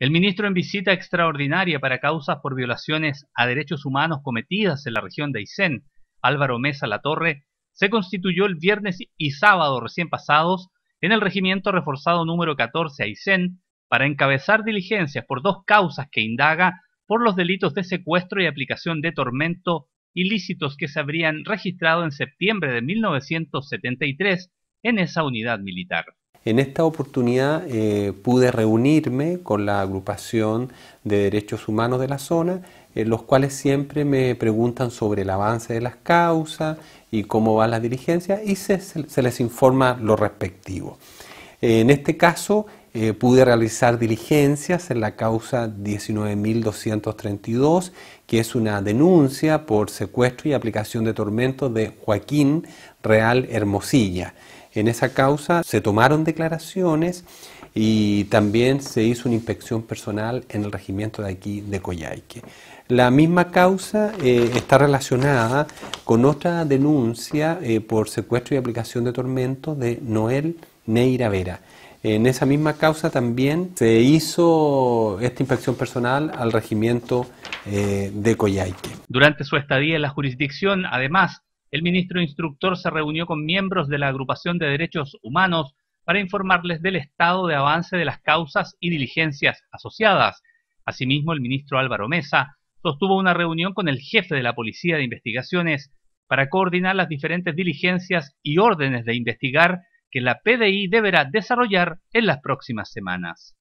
El ministro en visita extraordinaria para causas por violaciones a derechos humanos cometidas en la región de Aysén, Álvaro Mesa Torre, se constituyó el viernes y sábado recién pasados en el Regimiento Reforzado número 14 Aysén para encabezar diligencias por dos causas que indaga por los delitos de secuestro y aplicación de tormento ilícitos que se habrían registrado en septiembre de 1973 en esa unidad militar. En esta oportunidad eh, pude reunirme con la agrupación de derechos humanos de la zona, eh, los cuales siempre me preguntan sobre el avance de las causas y cómo van las diligencias y se, les informa lo respectivo. Eh, en este caso pude realizar diligencias en la causa 19.232, que es una denuncia por secuestro y aplicación de tormentos de Joaquín Real Hermosilla. En esa causa se tomaron declaraciones y también se hizo una inspección personal en el regimiento de aquí de Coyhaique. La misma causa eh, está relacionada con otra denuncia eh, por secuestro y aplicación de tormento de Noel Neira Vera. En esa misma causa también se hizo esta inspección personal al regimiento eh, de Coyhaique. Durante su estadía en la jurisdicción, además, el ministro instructor se reunió con miembros de la Agrupación de Derechos Humanos para informarles del estado de avance de las causas y diligencias asociadas. Asimismo, el ministro Álvaro Mesa sostuvo una reunión con el jefe de la Policía de Investigaciones para coordinar las diferentes diligencias y órdenes de investigar que la PDI deberá desarrollar en las próximas semanas.